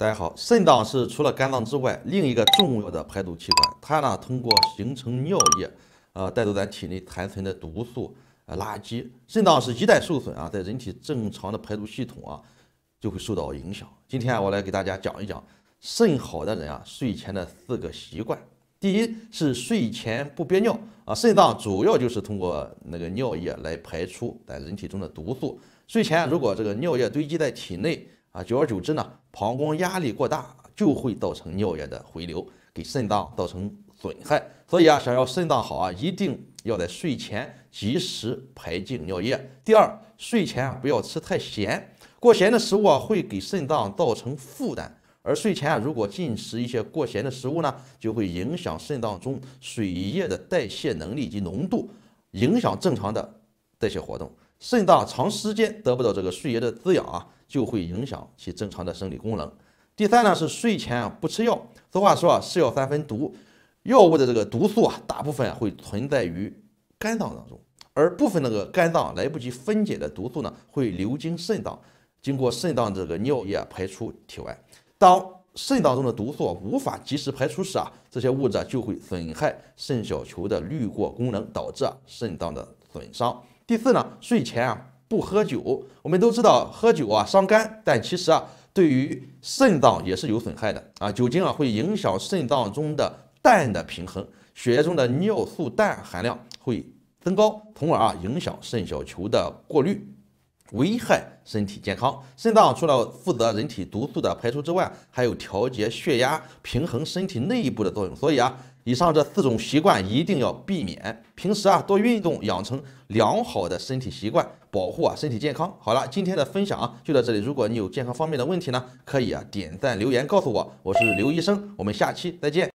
大家好，肾脏是除了肝脏之外另一个重要的排毒器官，它呢通过形成尿液，呃，带走咱体内残存的毒素、垃圾。肾脏是一旦受损啊，在人体正常的排毒系统啊，就会受到影响。今天我来给大家讲一讲肾好的人啊，睡前的四个习惯。第一是睡前不憋尿啊，肾脏主要就是通过那个尿液来排出咱人体中的毒素。睡前如果这个尿液堆积在体内。啊，久而久之呢，膀胱压力过大就会造成尿液的回流，给肾脏造成损害。所以啊，想要肾脏好啊，一定要在睡前及时排净尿液。第二，睡前啊不要吃太咸，过咸的食物啊会给肾脏造成负担。而睡前啊如果进食一些过咸的食物呢，就会影响肾脏中水液的代谢能力及浓度，影响正常的代谢活动。肾脏长时间得不到这个血液的滋养啊，就会影响其正常的生理功能。第三呢是睡前啊不吃药，俗话说啊，是药三分毒，药物的这个毒素啊，大部分会存在于肝脏当中，而部分那个肝脏来不及分解的毒素呢，会流经肾脏，经过肾脏这个尿液排出体外。当肾脏中的毒素无法及时排出时啊，这些物质啊就会损害肾小球的滤过功能，导致啊肾脏的损伤。第四呢，睡前啊不喝酒。我们都知道喝酒啊伤肝，但其实啊对于肾脏也是有损害的啊。酒精啊会影响肾脏中的氮的平衡，血液中的尿素氮含量会增高，从而啊影响肾小球的过滤，危害身体健康。肾脏除了负责人体毒素的排出之外，还有调节血压、平衡身体内部的作用。所以啊。以上这四种习惯一定要避免，平时啊多运动，养成良好的身体习惯，保护啊身体健康。好了，今天的分享啊就到这里。如果你有健康方面的问题呢，可以啊点赞留言告诉我。我是刘医生，我们下期再见。